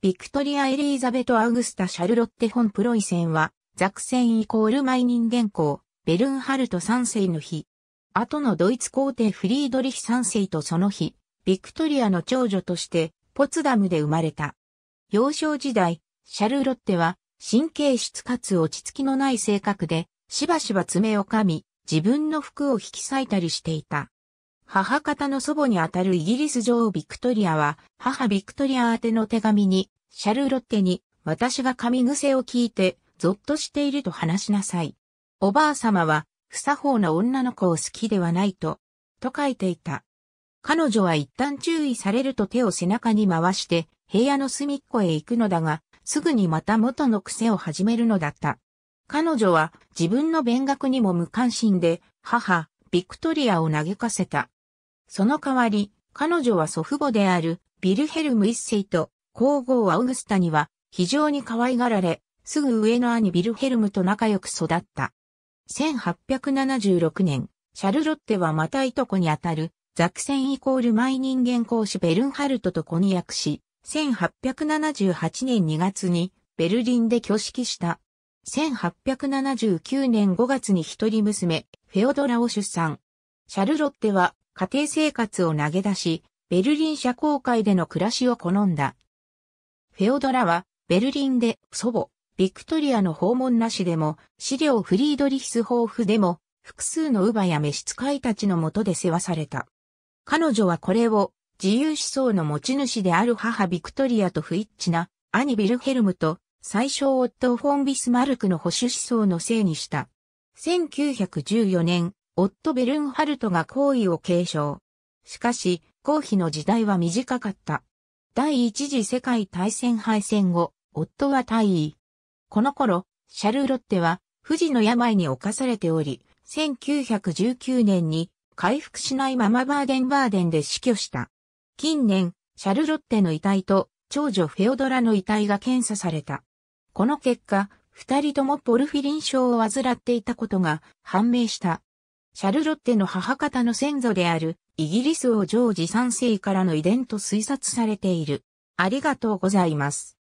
ビクトリア・エリーザベト・アウグスタ・シャルロッテ・ホン・プロイセンは、ザクセンイコールマニ人原稿、ベルンハルト3世の日。後のドイツ皇帝フリードリヒ3世とその日、ビクトリアの長女として、ポツダムで生まれた。幼少時代、シャルロッテは、神経質かつ落ち着きのない性格で、しばしば爪を噛み、自分の服を引き裂いたりしていた。母方の祖母にあたるイギリス女王ビクトリアは、母ビクトリア宛ての手紙に、シャルロッテに、私が噛み癖を聞いて、ゾッとしていると話しなさい。おばあ様は、不作法な女の子を好きではないと、と書いていた。彼女は一旦注意されると手を背中に回して、部屋の隅っこへ行くのだが、すぐにまた元の癖を始めるのだった。彼女は自分の勉学にも無関心で、母、ビクトリアを嘆かせた。その代わり、彼女は祖父母であるビルヘルム一世と皇后アウグスタには非常に可愛がられ、すぐ上の兄ビルヘルムと仲良く育った。1876年、シャルロッテはまたいとこにあたるザクセンイコールマイ人間講師ベルンハルトと婚約し、1878年2月にベルリンで挙式した。1879年5月に一人娘、フェオドラを出産。シャルロッテは家庭生活を投げ出し、ベルリン社交界での暮らしを好んだ。フェオドラは、ベルリンで祖母、ビクトリアの訪問なしでも、資料フリードリヒスホーフでも、複数の乳母や召使いたちのもとで世話された。彼女はこれを、自由思想の持ち主である母ビクトリアと不一致な、兄ビルヘルムと、最小夫フォン・ビスマルクの保守思想のせいにした。1914年、夫ベルンハルトが皇位を継承。しかし、皇妃の時代は短かった。第一次世界大戦敗戦後、夫は退位。この頃、シャルロッテは、不治の病に侵されており、1919年に回復しないままバーデンバーデンで死去した。近年、シャルロッテの遺体と長女フェオドラの遺体が検査された。この結果、二人ともポルフィリン症を患っていたことが判明した。シャルロッテの母方の先祖である、イギリス王ジョージ3世からの遺伝と推察されている。ありがとうございます。